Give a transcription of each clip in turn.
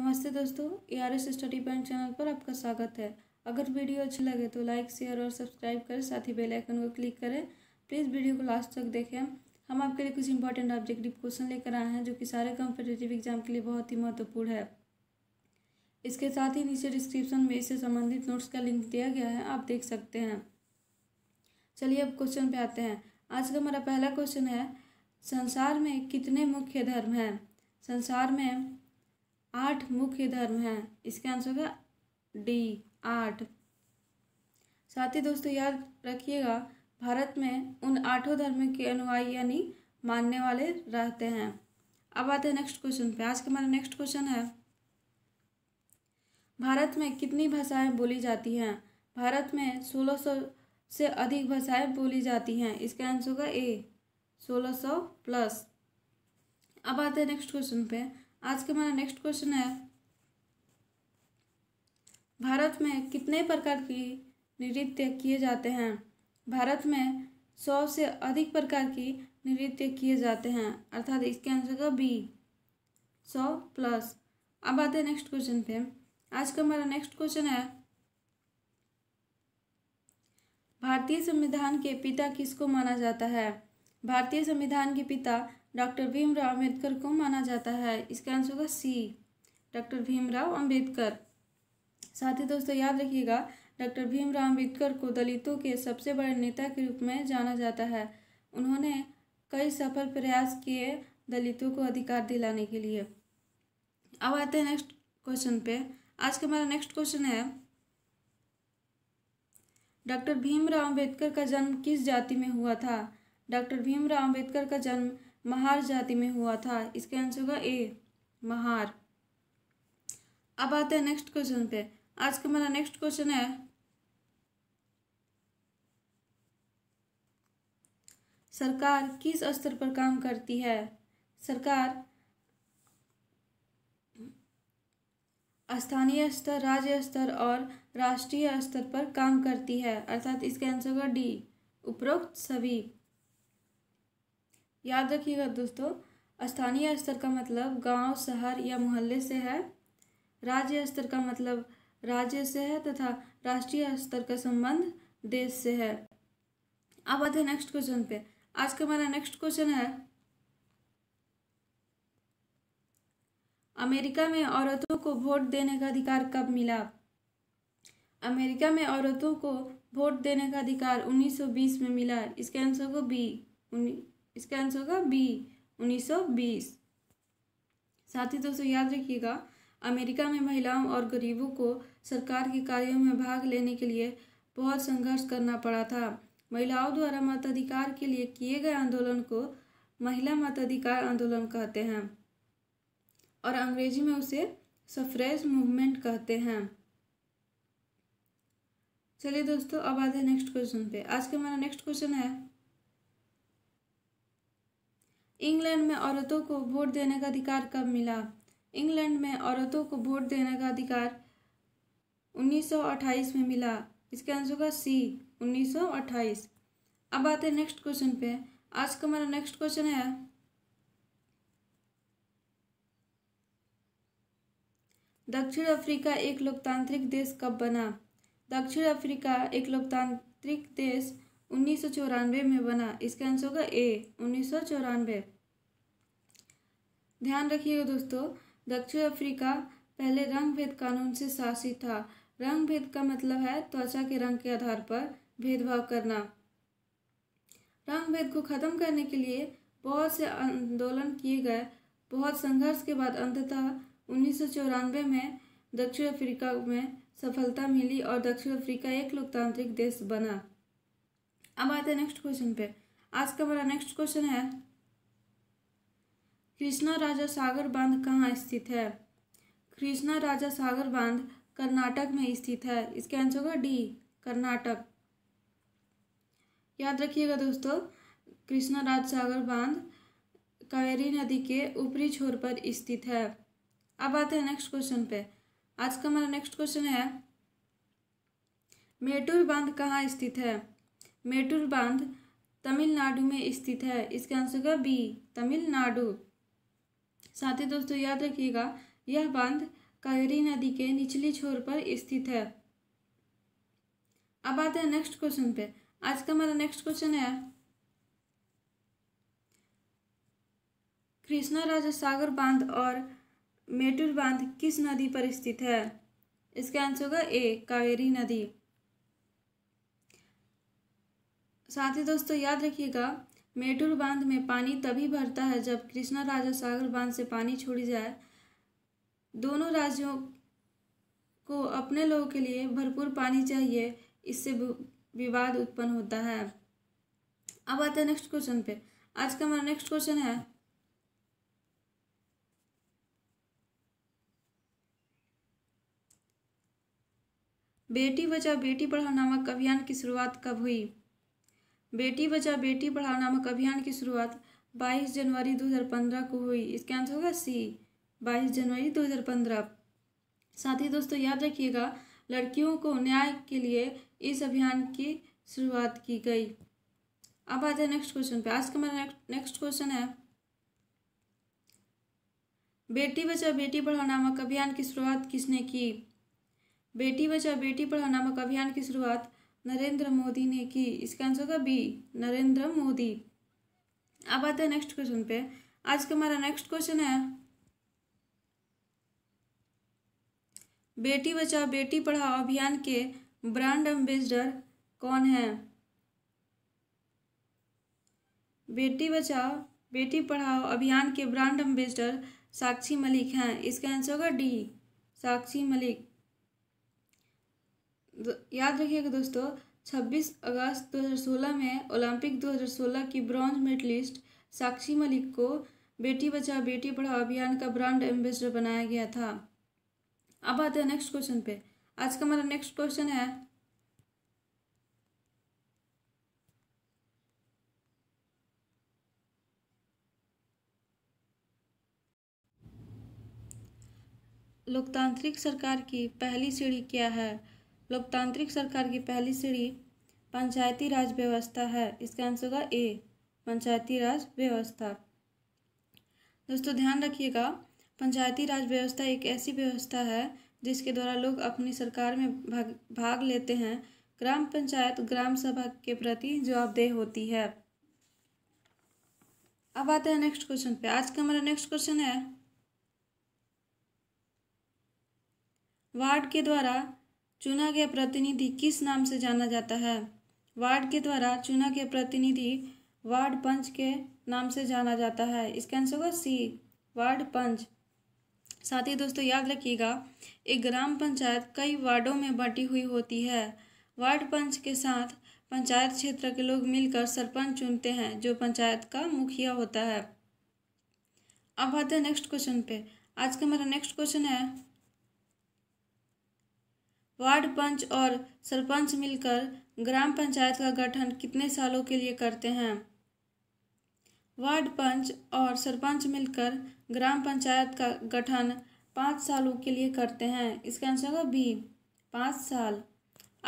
नमस्ते दोस्तों A R S study point channel पर आपका स्वागत है अगर वीडियो अच्छी लगे तो लाइक शेयर और सब्सक्राइब करें साथ ही बेल आइकन को क्लिक करें प्लीज़ वीडियो को लास्ट तक देखें हम आपके लिए कुछ इंपॉर्टेंट ऑब्जेक्टिव क्वेश्चन लेकर आए हैं जो कि सारे कॉम्पिटेटिव एग्जाम के लिए बहुत ही महत्वपूर्ण है इसके साथ ही नीचे डिस्क्रिप्शन में इससे संबंधित नोट्स का लिंक दिया गया है आप देख सकते हैं चलिए अब क्वेश्चन पे आते हैं आज का हमारा पहला क्वेश्चन है संसार में कितने मुख्य धर्म हैं संसार में आठ मुख्य धर्म हैं इसका आंसर होगा डी आठ साथ ही दोस्तों याद रखिएगा भारत में उन आठों धर्म के अनुयायी यानी मानने वाले रहते हैं अब आते हैं नेक्स्ट क्वेश्चन पे आज का हमारा नेक्स्ट क्वेश्चन है भारत में कितनी भाषाएं बोली जाती हैं भारत में सोलह सौ से अधिक भाषाएं बोली जाती हैं इसका आंसर होगा ए सोलह सौ प्लस अब आते हैं नेक्स्ट क्वेश्चन पे आज का हमारा नेक्स्ट क्वेश्चन है भारत में कितने प्रकार की नृत्य किए जाते हैं भारत में सौ से अधिक प्रकार की नृत्य किए जाते हैं अर्थात इसके आंसर का बी सौ प्लस अब आते हैं नेक्स्ट क्वेश्चन पे आज का हमारा नेक्स्ट क्वेश्चन है भारतीय संविधान के पिता किसको माना जाता है भारतीय संविधान के पिता डॉक्टर भीमराव अम्बेडकर को माना जाता है इसका आंसर होगा सी डॉक्टर भीमराव अम्बेडकर साथ ही दोस्तों याद रखिएगा डॉक्टर भीमराव अम्बेडकर को दलितों के सबसे बड़े नेता के रूप में जाना जाता है उन्होंने कई सफल प्रयास किए दलितों को अधिकार दिलाने के लिए अब आते हैं नेक्स्ट क्वेश्चन पे आज का हमारा नेक्स्ट क्वेश्चन है डॉक्टर भीमराव अम्बेडकर का जन्म किस जाति में हुआ था डॉक्टर भीमराव अम्बेडकर का जन्म महार जाति में हुआ था इसका आंसर होगा ए महार अब आते हैं नेक्स्ट क्वेश्चन पे आज का मेरा नेक्स्ट क्वेश्चन है सरकार किस स्तर पर काम करती है सरकार स्थानीय स्तर राज्य स्तर और राष्ट्रीय स्तर पर काम करती है अर्थात इसका आंसर होगा डी उपरोक्त सभी याद रखिएगा दोस्तों स्थानीय स्तर का मतलब गांव, शहर या मोहल्ले से है राज्य स्तर का मतलब राज्य से है तथा राष्ट्रीय स्तर का संबंध देश से है अब आते हैं नेक्स्ट क्वेश्चन पे आज का हमारा नेक्स्ट क्वेश्चन है अमेरिका में औरतों को वोट देने का अधिकार कब मिला अमेरिका में औरतों को वोट देने का अधिकार 1920 में मिला इसके आंसर को बी इसका आंसर होगा बी 1920 साथ ही दोस्तों याद रखिएगा अमेरिका में महिलाओं और गरीबों को सरकार के कार्यों में भाग लेने के लिए बहुत संघर्ष करना पड़ा था महिलाओं द्वारा मताधिकार के लिए किए गए आंदोलन को महिला मताधिकार आंदोलन कहते हैं और अंग्रेजी में उसे सफ्रेज मूवमेंट कहते हैं चलिए दोस्तों अब आते हैं नेक्स्ट क्वेश्चन पे आज का हमारा नेक्स्ट क्वेश्चन है इंग्लैंड में औरतों को वोट देने का अधिकार कब मिला इंग्लैंड में औरतों को वोट देने का अधिकार 1928 में मिला इसका आंसर होगा सी 1928 अब आते हैं नेक्स्ट क्वेश्चन पे आज का हमारा नेक्स्ट क्वेश्चन है दक्षिण अफ्रीका एक लोकतांत्रिक देश कब बना दक्षिण अफ्रीका एक लोकतांत्रिक देश उन्नीस में बना इसका आंसर होगा ए उन्नीस ध्यान रखिएगा दोस्तों दक्षिण अफ्रीका पहले रंग भेद कानून से शासित था रंग भेद का मतलब है त्वचा के रंग के आधार पर भेदभाव करना रंग भेद को खत्म करने के लिए बहुत से आंदोलन किए गए बहुत संघर्ष के बाद अंततः उन्नीस में दक्षिण अफ्रीका में सफलता मिली और दक्षिण अफ्रीका एक लोकतांत्रिक देश बना अब आते हैं नेक्स्ट क्वेश्चन पे आज का हमारा नेक्स्ट क्वेश्चन है कृष्णा राजा सागर बांध कहाँ स्थित है कृष्णा राजा सागर बांध कर्नाटक में स्थित है इसका आंसर होगा डी कर्नाटक याद रखिएगा दोस्तों कृष्णा राज सागर बांध कावेरी नदी के ऊपरी छोर पर स्थित है अब आते हैं नेक्स्ट क्वेश्चन पे आज का हमारा नेक्स्ट क्वेश्चन है मेटूर बांध कहाँ स्थित है मेटुर बांध तमिलनाडु में स्थित है इसका आंसर होगा बी तमिलनाडु साथ ही दोस्तों याद रखिएगा यह बांध कावेरी नदी के निचले छोर पर स्थित है अब आते हैं नेक्स्ट क्वेश्चन पे आज का हमारा नेक्स्ट क्वेश्चन है कृष्णा राजा सागर बांध और मेटुर बांध किस नदी पर स्थित है इसका आंसर होगा ए कावेरी नदी साथ ही दोस्तों याद रखिएगा मेटुर बांध में पानी तभी भरता है जब कृष्णा राजा सागर बांध से पानी छोड़ी जाए दोनों राज्यों को अपने लोगों के लिए भरपूर पानी चाहिए इससे विवाद उत्पन्न होता है अब आते हैं नेक्स्ट क्वेश्चन पे आज का हमारा नेक्स्ट क्वेश्चन है बेटी बचाओ बेटी पढ़ाओ नामक अभियान की शुरुआत कब हुई बेटी बचा बेटी पढ़ाओ नामक अभियान की शुरुआत 22 जनवरी 2015 को हुई इसका आंसर होगा सी 22 जनवरी 2015 साथ ही दोस्तों याद रखिएगा लड़कियों को न्याय के लिए इस अभियान की शुरुआत की गई अब आते हैं नेक्स्ट क्वेश्चन पे आज का मेरा नेक्स्ट क्वेश्चन है बेटी बचाओ बेटी पढ़ाओ नामक अभियान की शुरुआत किसने की बेटी बचाओ बेटी पढ़ाओ नामक अभियान की शुरुआत नरेंद्र मोदी ने की इसका आंसर होगा बी नरेंद्र मोदी अब आते हैं नेक्स्ट क्वेश्चन पे आज का हमारा नेक्स्ट क्वेश्चन है बेटी बचाओ बेटी पढ़ाओ अभियान के ब्रांड एम्बेसडर कौन है बेटी बचाओ बेटी पढ़ाओ अभियान के ब्रांड एम्बेसडर साक्षी मलिक हैं इसका आंसर होगा डी साक्षी मलिक याद रखिएगा दोस्तों 26 अगस्त 2016 में ओलंपिक 2016 की ब्रॉन्ज मेडलिस्ट साक्षी मलिक को बेटी बचाओ बेटी पढ़ाओ अभियान का ब्रांड एम्बेसडर बनाया गया था अब आते हैं नेक्स्ट क्वेश्चन पे आज का हमारा नेक्स्ट क्वेश्चन है लोकतांत्रिक सरकार की पहली सीढ़ी क्या है लोकतांत्रिक सरकार की पहली सीढ़ी पंचायती राज व्यवस्था है इसका आंसर होगा ए पंचायती राज व्यवस्था दोस्तों ध्यान रखिएगा पंचायती राज व्यवस्था एक ऐसी व्यवस्था है जिसके द्वारा लोग अपनी सरकार में भाग भाग लेते हैं ग्राम पंचायत ग्राम सभा के प्रति जवाबदेह होती है अब आते हैं नेक्स्ट क्वेश्चन पे आज का हमारा नेक्स्ट क्वेश्चन है वार्ड के द्वारा चुना गया प्रतिनिधि किस नाम से जाना जाता है वार्ड के द्वारा चुना गया प्रतिनिधि वार्ड पंच के नाम से जाना जाता है इसका आंसर होगा सी वार्ड पंच साथ ही दोस्तों याद रखिएगा एक ग्राम पंचायत कई वार्डों में बंटी हुई होती है वार्ड पंच के साथ पंचायत क्षेत्र के लोग मिलकर सरपंच चुनते हैं जो पंचायत का मुखिया होता है अब आते हैं नेक्स्ट क्वेश्चन पे आज का मेरा नेक्स्ट क्वेश्चन है वार्ड पंच और सरपंच मिलकर ग्राम पंचायत का गठन कितने सालों के लिए करते हैं वार्ड पंच और सरपंच मिलकर ग्राम पंचायत का गठन पाँच सालों के लिए करते हैं इसका आंसर होगा बी पाँच साल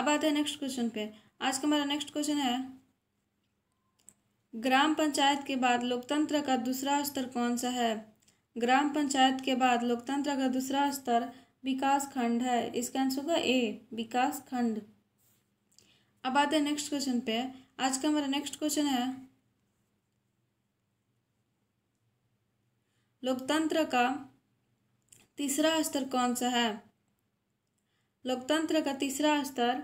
अब आते हैं नेक्स्ट क्वेश्चन पे आज का हमारा नेक्स्ट क्वेश्चन है ग्राम पंचायत के बाद लोकतंत्र का दूसरा स्तर कौन सा है ग्राम पंचायत के बाद लोकतंत्र का दूसरा स्तर विकास खंड है इसका आंसर होगा ए विकास खंड अब आते हैं नेक्स्ट क्वेश्चन पे आज का हमारा नेक्स्ट क्वेश्चन है लोकतंत्र का तीसरा स्तर कौन सा है लोकतंत्र का तीसरा स्तर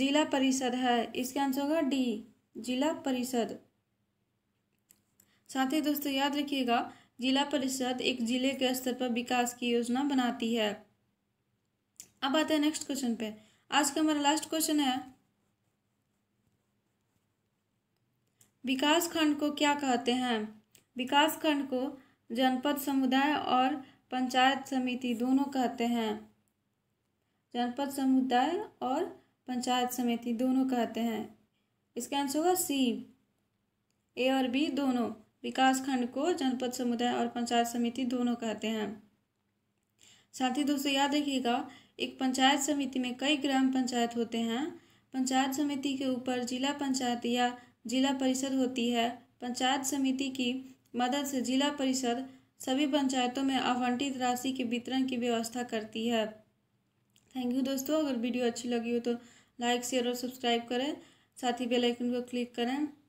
जिला परिषद है इसका आंसर होगा डी जिला परिषद साथ ही दोस्तों याद रखिएगा जिला परिषद एक जिले के स्तर पर विकास की योजना बनाती है अब आते हैं नेक्स्ट क्वेश्चन पे आज का हमारा लास्ट क्वेश्चन है विकास खंड को क्या कहते हैं विकास खंड को जनपद समुदाय और पंचायत समिति दोनों कहते हैं जनपद समुदाय और पंचायत समिति दोनों कहते हैं इसका आंसर होगा सी ए और बी दोनों विकास खंड को जनपद समुदाय और पंचायत समिति दोनों कहते हैं साथ ही दोस्तों याद रखिएगा एक पंचायत समिति में कई ग्राम पंचायत होते हैं पंचायत समिति के ऊपर जिला पंचायत या जिला परिषद होती है पंचायत समिति की मदद से जिला परिषद सभी पंचायतों में आवंटित राशि के वितरण की व्यवस्था करती है थैंक यू दोस्तों अगर वीडियो अच्छी लगी हो तो लाइक शेयर और सब्सक्राइब करें साथ ही बेल आइकन को क्लिक करें